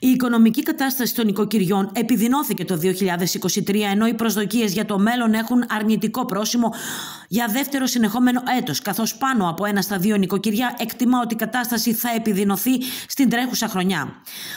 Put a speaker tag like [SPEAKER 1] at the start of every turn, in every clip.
[SPEAKER 1] Η οικονομική κατάσταση των οικοκυριών επιδεινώθηκε το 2023, ενώ οι προσδοκίες για το μέλλον έχουν αρνητικό πρόσημο για δεύτερο συνεχόμενο έτος, καθώς πάνω από ένα στα δύο νοικοκυριά εκτιμά ότι η κατάσταση θα επιδεινωθεί στην τρέχουσα χρονιά.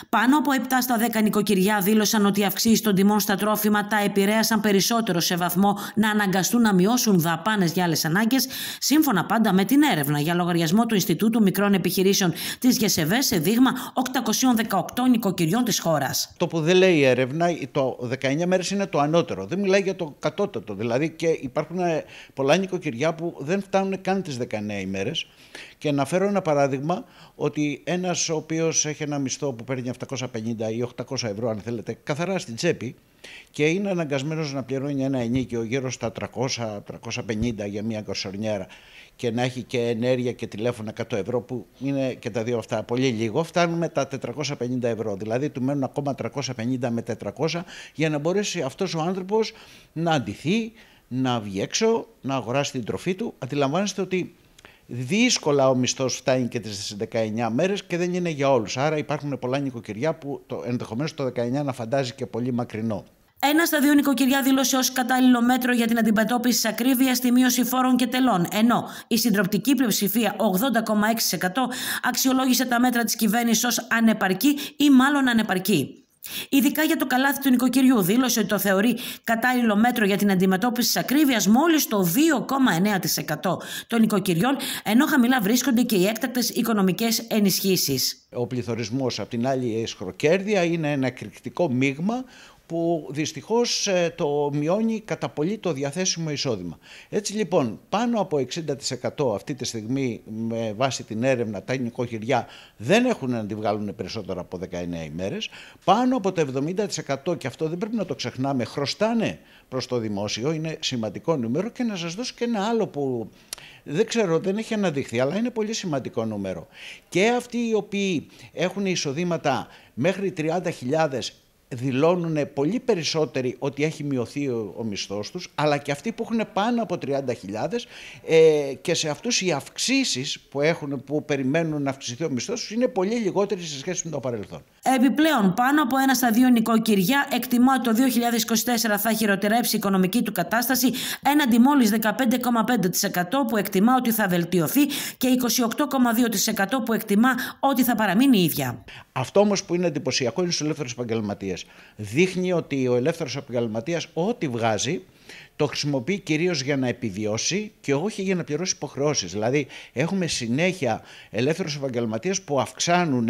[SPEAKER 1] Πάνω από 7 στα 10 νοικοκυριά δήλωσαν ότι οι αυξήσεις των τιμών στα τρόφιμα τα επηρέασαν περισσότερο σε βαθμό να αναγκαστούν να μειώσουν δαπάνες για άλλες ανάγκες, σύμφωνα πάντα με την έρευνα για λογαριασμό του Ινστιτούτου Μικρών Επιχειρήσεων της ΓΕΣΕΒΕ σε δείγμα 818
[SPEAKER 2] νοικοκυριών νοικοκυριών της χώρας. Το που δεν λέει η έρευνα, το 19 μέρες είναι το ανώτερο. Δεν μιλάει για το κατώτατο. Δηλαδή και υπάρχουν ε, πολλά νοικοκυριά που δεν φτάνουν καν τις 19 ημέρες. Και να φέρω ένα παράδειγμα ότι ένας ο οποίος έχει ένα μισθό που παίρνει 750 ή 800 ευρώ, αν θέλετε, καθαρά στην τσέπη, και είναι αναγκασμένος να πληρώνει ένα ενίκιο γύρω στα 300-350 για μια κορσορνιέρα και να έχει και ενέργεια και τηλέφωνα 100 ευρώ που είναι και τα δύο αυτά πολύ λίγο, φτάνουμε τα 450 ευρώ. Δηλαδή του μένουν ακόμα 350 με 400 για να μπορέσει αυτός ο άνθρωπος να αντιθεί, να βγει έξω, να αγοράσει την τροφή του. Αντιλαμβάνεστε ότι Δύσκολα ο μισθός φτάνει και τι 19 μέρες και δεν είναι για όλους. Άρα υπάρχουν πολλά νοικοκυριά που το, ενδεχομένως το 19 να φαντάζει και πολύ μακρινό.
[SPEAKER 1] Ένα στα δύο νοικοκυριά δήλωσε ως κατάλληλο μέτρο για την αντιμετώπιση της ακρίβειας τη μείωση φόρων και τελών. Ενώ η συντροπτική πλειοψηφία, 80,6%, αξιολόγησε τα μέτρα της κυβέρνησης ως ανεπαρκή ή μάλλον ανεπαρκή. Ειδικά για το καλάθι του νοικοκυριού, δήλωσε ότι το θεωρεί κατάλληλο μέτρο για την αντιμετώπιση της ακρίβειας μόλις το 2,9% των νοικοκυριών,
[SPEAKER 2] ενώ χαμηλά βρίσκονται και οι έκτακτες οικονομικές ενισχύσεις. Ο πληθωρισμός, απ' την άλλη, η είναι ένα εκρηκτικό μείγμα που δυστυχώς ε, το μειώνει κατά πολύ το διαθέσιμο εισόδημα. Έτσι λοιπόν πάνω από 60% αυτή τη στιγμή με βάση την έρευνα τα νοικοκυριά δεν έχουν να τη βγάλουν περισσότερα από 19 ημέρες. Πάνω από το 70% και αυτό δεν πρέπει να το ξεχνάμε χρωστάνε προς το δημόσιο, είναι σημαντικό νούμερο και να σας δώσω και ένα άλλο που δεν ξέρω, δεν έχει αναδειχθεί, αλλά είναι πολύ σημαντικό νούμερο. Και αυτοί οι οποίοι έχουν εισοδήματα μέχρι 30.000 δηλώνουν πολύ περισσότεροι ότι έχει μειωθεί ο, ο μισθός τους, αλλά και αυτοί που έχουν πάνω από 30.000 ε, και σε αυτούς οι αυξήσεις που, έχουν, που περιμένουν να αυξηθεί ο μισθός τους είναι πολύ λιγότεροι σε σχέση με το παρελθόν.
[SPEAKER 1] Επιπλέον, πάνω από ένα στα δύο νοικοκυριά εκτιμά ότι το 2024 θα χειροτερέψει η οικονομική του κατάσταση έναντι μόλις 15,5% που εκτιμά ότι θα βελτιωθεί και 28,2% που εκτιμά ότι θα παραμείνει ίδια.
[SPEAKER 2] Αυτό όμως που είναι εντυπωσιακό είναι στους ελεύθερους επαγγελματίες δείχνει ότι ο ελεύθερος επαγγελματίας ό,τι βγάζει το χρησιμοποιεί κυρίως για να επιβιώσει και όχι για να πληρώσει υποχρεώσεις. Δηλαδή έχουμε συνέχεια ελεύθερους επαγγελματίες που αυξάνουν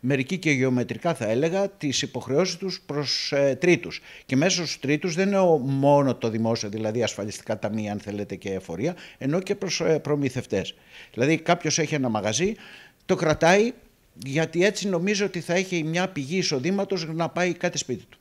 [SPEAKER 2] μερικοί και γεωμετρικά θα έλεγα τις υποχρεώσεις τους προς ε, τρίτους. Και μέσα στους τρίτους δεν είναι μόνο το δημόσιο, δηλαδή ασφαλιστικά ταμεία αν θέλετε και εφορία, ενώ και προς ε, προμηθευτές. Δηλαδή κάποιος έχει ένα μαγαζί, το κρατάει γιατί έτσι νομίζω ότι θα έχει μια πηγή εισοδήματος να πάει κάτι σπίτι του.